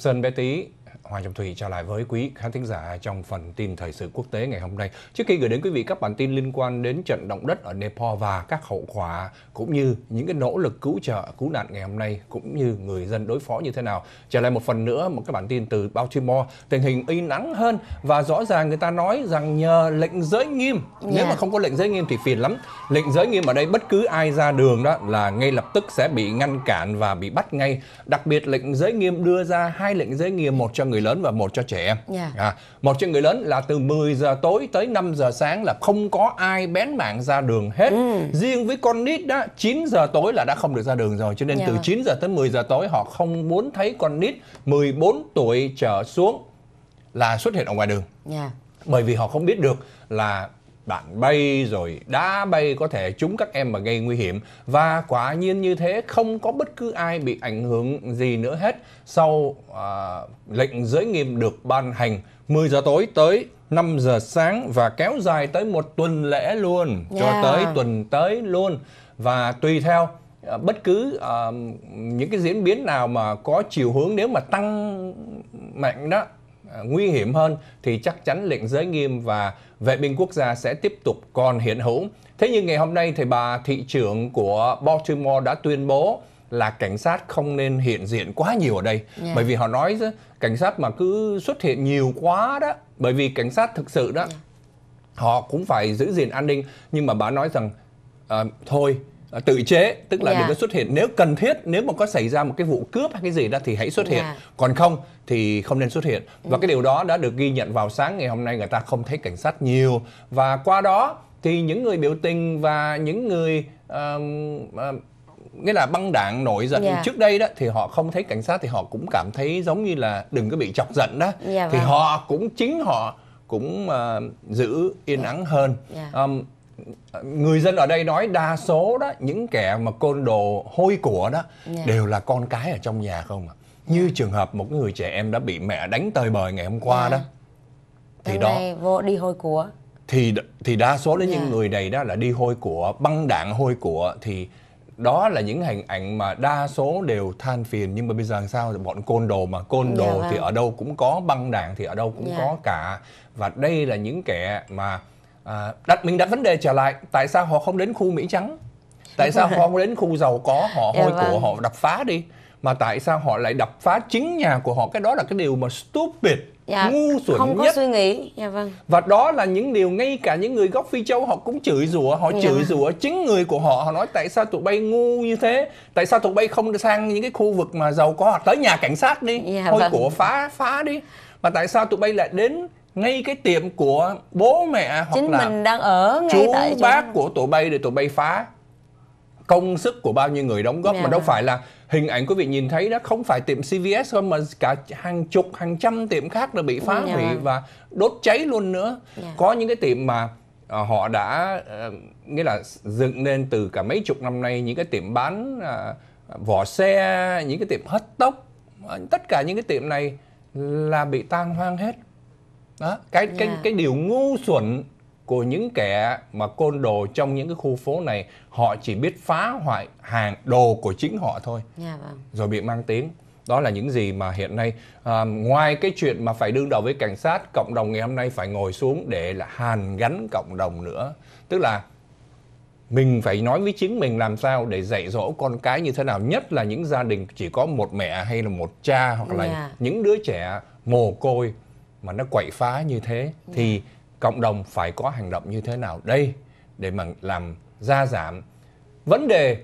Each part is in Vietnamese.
sân bé tí Hoa Trọng Thủy trở lại với quý khán thính giả trong phần tin thời sự quốc tế ngày hôm nay. Trước khi gửi đến quý vị các bản tin liên quan đến trận động đất ở Nepal và các hậu quả cũng như những cái nỗ lực cứu trợ, cứu nạn ngày hôm nay cũng như người dân đối phó như thế nào. Trở lại một phần nữa một cái bản tin từ Baltimore, tình hình y nắng hơn và rõ ràng người ta nói rằng nhờ lệnh giới nghiêm, yeah. nếu dạ. mà không có lệnh giới nghiêm thì phiền lắm. Lệnh giới nghiêm ở đây bất cứ ai ra đường đó là ngay lập tức sẽ bị ngăn cản và bị bắt ngay. Đặc biệt lệnh giới nghiêm đưa ra hai lệnh giới nghiêm một cho người người lớn và một cho trẻ em. Dạ. Yeah. À, một cho người lớn là từ 10 giờ tối tới 5 giờ sáng là không có ai bén mạng ra đường hết. Mm. Riêng với con nít đó 9 giờ tối là đã không được ra đường rồi cho nên yeah. Dạ. từ 9 giờ tới 10 giờ tối họ không muốn thấy con nít 14 tuổi trở xuống là xuất hiện ở ngoài đường. Yeah. Dạ. Bởi vì họ không biết được là đạn bay rồi đá bay có thể trúng các em mà gây nguy hiểm và quả nhiên như thế không có bất cứ ai bị ảnh hưởng gì nữa hết sau à, lệnh giới nghiêm được ban hành 10 giờ tối tới 5 giờ sáng và kéo dài tới một tuần lễ luôn yeah. cho tới tuần tới luôn và tùy theo à, bất cứ uh, những cái diễn biến nào mà có chiều hướng nếu mà tăng mạnh đó À, nguy hiểm hơn thì chắc chắn lệnh giới nghiêm và vệ binh quốc gia sẽ tiếp tục còn hiện hữu. Thế nhưng ngày hôm nay thì bà thị trưởng của Baltimore đã tuyên bố là cảnh sát không nên hiện diện quá nhiều ở đây yeah. bởi vì họ nói cảnh sát mà cứ xuất hiện nhiều quá đó bởi vì cảnh sát thực sự đó yeah. họ cũng phải giữ gìn an ninh nhưng mà bà nói rằng uh, thôi À, tự chế tức là yeah. Dạ. đừng có xuất hiện nếu cần thiết nếu mà có xảy ra một cái vụ cướp hay cái gì đó thì hãy xuất hiện yeah. Dạ. còn không thì không nên xuất hiện và ừ. cái điều đó đã được ghi nhận vào sáng ngày hôm nay người ta không thấy cảnh sát nhiều và qua đó thì những người biểu tình và những người uh, uh, nghĩa là băng đảng nổi giận yeah. Dạ. trước đây đó thì họ không thấy cảnh sát thì họ cũng cảm thấy giống như là đừng có bị chọc giận đó yeah, thì vâng. họ cũng chính họ cũng uh, giữ yên yeah. ắng hơn yeah. um, người dân ở đây nói đa số đó những kẻ mà côn đồ hôi của đó yeah. Dạ. đều là con cái ở trong nhà không ạ? À? Như dạ. trường hợp một người trẻ em đã bị mẹ đánh tơi bời ngày hôm qua yeah. Dạ. đó. Thì Đến đó vô đi hôi của. Thì thì đa số đến yeah. những người này đó là đi hôi của băng đạn hôi của thì đó là những hình ảnh mà đa số đều than phiền nhưng mà bây giờ làm sao bọn côn đồ mà côn đồ yeah, thì vâng. ở đâu cũng có băng đạn thì ở đâu cũng yeah. có cả và đây là những kẻ mà à, đặt mình đặt vấn đề trở lại tại sao họ không đến khu mỹ trắng tại sao họ không đến khu giàu có họ dạ hôi của vâng. họ đập phá đi mà tại sao họ lại đập phá chính nhà của họ cái đó là cái điều mà stupid dạ, ngu xuẩn không có nhất. suy nghĩ dạ, vâng. và đó là những điều ngay cả những người gốc phi châu họ cũng chửi rủa họ dạ. chửi vâng. rủa chính người của họ họ nói tại sao tụi bay ngu như thế tại sao tụi bay không sang những cái khu vực mà giàu có hoặc tới nhà cảnh sát đi dạ, thôi vâng. của phá phá đi mà tại sao tụi bay lại đến ngay cái tiệm của bố mẹ hoặc chính là mình đang ở ngay chú tại bác chỗ... của tụi bay để tụi bay phá công sức của bao nhiêu người đóng góp yeah. mà dạ. đâu phải là hình ảnh quý vị nhìn thấy đó không phải tiệm CVS không mà cả hàng chục hàng trăm tiệm khác đã bị phá dạ. hủy và đốt cháy luôn nữa yeah. Dạ. có những cái tiệm mà à, họ đã à, nghĩa là dựng lên từ cả mấy chục năm nay những cái tiệm bán à, vỏ xe những cái tiệm hất tóc tất cả những cái tiệm này là bị tan hoang hết đó cái cái yeah. Dạ. cái điều ngu xuẩn của những kẻ mà côn đồ trong những cái khu phố này họ chỉ biết phá hoại hàng đồ của chính họ thôi yeah, dạ, vâng. rồi bị mang tiếng đó là những gì mà hiện nay à, ngoài cái chuyện mà phải đương đầu với cảnh sát cộng đồng ngày hôm nay phải ngồi xuống để là hàn gắn cộng đồng nữa tức là mình phải nói với chính mình làm sao để dạy dỗ con cái như thế nào nhất là những gia đình chỉ có một mẹ hay là một cha hoặc là yeah. Dạ. những đứa trẻ mồ côi mà nó quậy phá như thế dạ. thì cộng đồng phải có hành động như thế nào đây để mà làm gia giảm vấn đề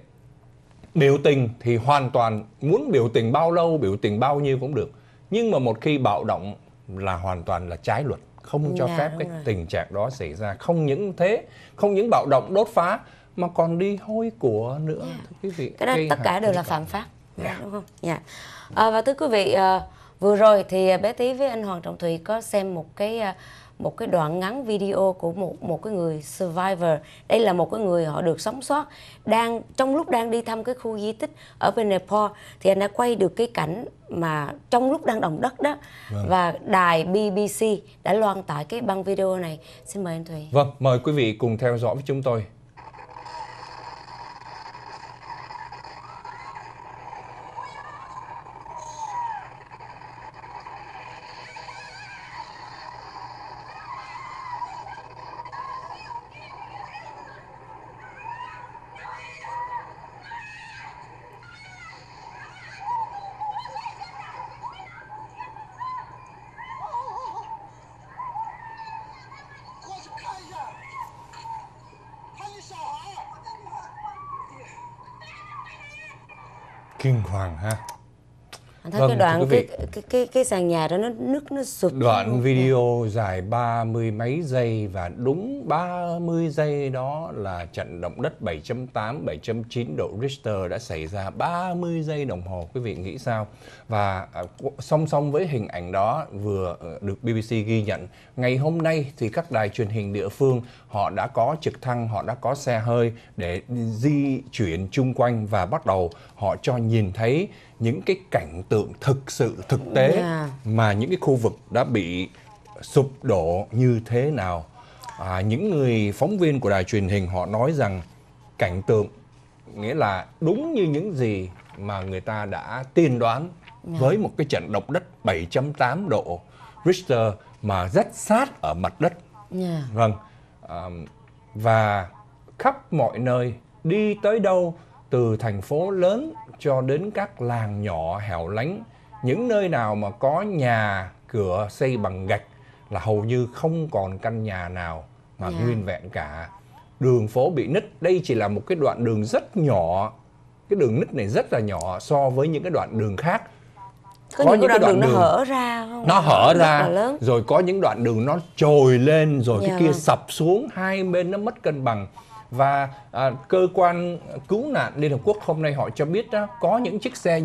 biểu tình thì hoàn toàn muốn biểu tình bao lâu biểu tình bao nhiêu cũng được nhưng mà một khi bạo động là hoàn toàn là trái luật không cho dạ, phép cái tình trạng đó xảy ra không những thế không những bạo động đốt phá mà còn đi hôi của nữa dạ. thưa quý vị cái đó tất cả đều là phạm pháp dạ. dạ. đúng không dạ à, và thưa quý vị à, Vừa rồi thì à, bé Tí với anh Hoàng Trọng Thụy có xem một cái à, một cái đoạn ngắn video của một một cái người survivor. Đây là một cái người họ được sống sót đang trong lúc đang đi thăm cái khu di tích ở bên Nepal thì anh đã quay được cái cảnh mà trong lúc đang động đất đó vâng. và đài BBC đã loan tải cái băng video này. Xin mời anh Thùy. Vâng, mời quý vị cùng theo dõi với chúng tôi. kinh hoàng ha anh thấy vâng, cái đoạn cái, cái cái cái sàn nhà đó nó nước nó sụp đoạn video dài ba mươi mấy giây và đúng 30 giây đó là trận động đất 7.8, 7.9 độ Richter đã xảy ra 30 giây đồng hồ. Quý vị nghĩ sao? Và à, song song với hình ảnh đó vừa ờ, được BBC ghi nhận, ngày hôm nay thì các đài truyền hình địa phương họ đã có trực thăng, họ đã có xe hơi để di chuyển chung quanh và bắt đầu họ cho nhìn thấy những cái cảnh tượng thực sự thực tế yeah. mà những cái khu vực đã bị sụp đổ như thế nào à, những người phóng viên của đài truyền hình họ nói rằng cảnh tượng nghĩa là đúng như những gì mà người ta đã tiên đoán yeah. Dạ. với một cái trận động đất 7.8 độ Richter mà rất sát ở mặt đất. Yeah. Dạ. Vâng. À, và khắp mọi nơi đi tới đâu từ thành phố lớn cho đến các làng nhỏ hẻo lánh những nơi nào mà có nhà cửa xây bằng gạch là hầu như không còn căn nhà nào mà yeah. Dạ. nguyên vẹn cả đường phố bị nứt đây chỉ là một cái đoạn đường rất nhỏ cái đường nứt này rất là nhỏ so với những cái đoạn đường khác có, có những, những đoạn cái đoạn, đường, đường nó hở ra không? nó hở nó ra lớn. rồi có những đoạn đường nó trồi lên rồi yeah. cái dạ kia vâng. sập xuống hai bên nó mất cân bằng và à, cơ quan cứu nạn Liên Hợp Quốc hôm nay họ cho biết đó có những chiếc xe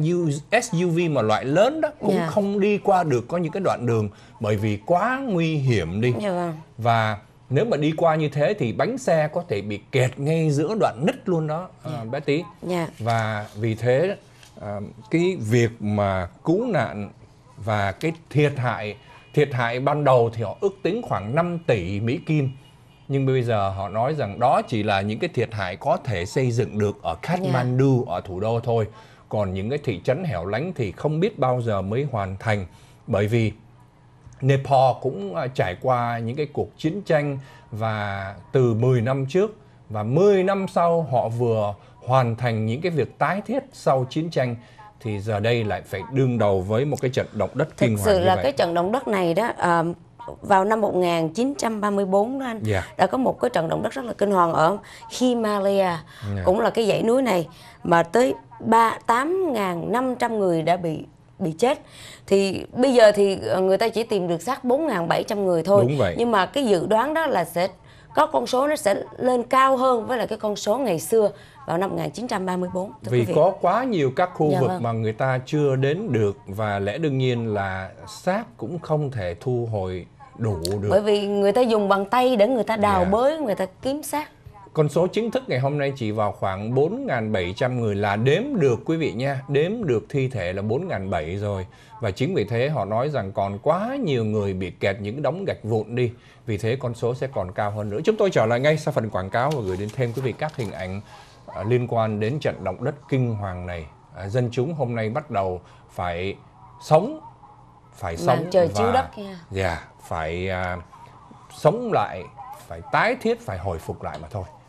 SUV mà loại lớn đó cũng yeah. Dạ. không đi qua được có những cái đoạn đường bởi vì quá nguy hiểm đi yeah. Dạ vâng. và nếu mà đi qua như thế thì bánh xe có thể bị kẹt ngay giữa đoạn nứt luôn đó yeah. à, dạ. bé tí yeah. và vì thế à, cái việc mà cứu nạn và cái thiệt hại thiệt hại ban đầu thì họ ước tính khoảng 5 tỷ Mỹ Kim nhưng bây giờ họ nói rằng đó chỉ là những cái thiệt hại có thể xây dựng được ở Kathmandu yeah. Dạ. ở thủ đô thôi còn những cái thị trấn hẻo lánh thì không biết bao giờ mới hoàn thành bởi vì Nepal cũng à, trải qua những cái cuộc chiến tranh và từ 10 năm trước và 10 năm sau họ vừa hoàn thành những cái việc tái thiết sau chiến tranh thì giờ đây lại phải đương đầu với một cái trận động đất kinh hoàng như vậy. Thực sự là cái trận động đất này đó uh, vào năm 1934 đó anh yeah. Dạ. đã có một cái trận động đất rất là kinh hoàng ở Himalaya yeah. Dạ. cũng là cái dãy núi này mà tới 8.500 người đã bị bị chết thì bây giờ thì ờ, người ta chỉ tìm được xác 4.700 người thôi Đúng vậy. nhưng mà cái dự đoán đó là sẽ có con số nó sẽ lên cao hơn với là cái con số ngày xưa vào năm 1934. Thưa Vì có quá nhiều các khu dạ, vực vâng. mà người ta chưa đến được và lẽ đương nhiên là xác cũng không thể thu hồi đủ được. Bởi vì người ta dùng bằng tay để người ta đào yeah. Dạ. bới, người ta kiếm xác. Con số chính thức ngày hôm nay chỉ vào khoảng 4.700 người là đếm được quý vị nha, đếm được thi thể là 4.700 rồi. Và chính vì thế họ nói rằng còn quá nhiều người bị kẹt những đống gạch vụn đi, vì thế con số sẽ còn cao hơn nữa. Chúng tôi trở lại ngay sau phần quảng cáo và gửi đến thêm quý vị các hình ảnh À, liên quan đến trận động đất kinh hoàng này à, dân chúng hôm nay bắt đầu phải sống phải sống trời và, đất Yeah, dạ, phải à, sống lại phải tái thiết phải hồi phục lại mà thôi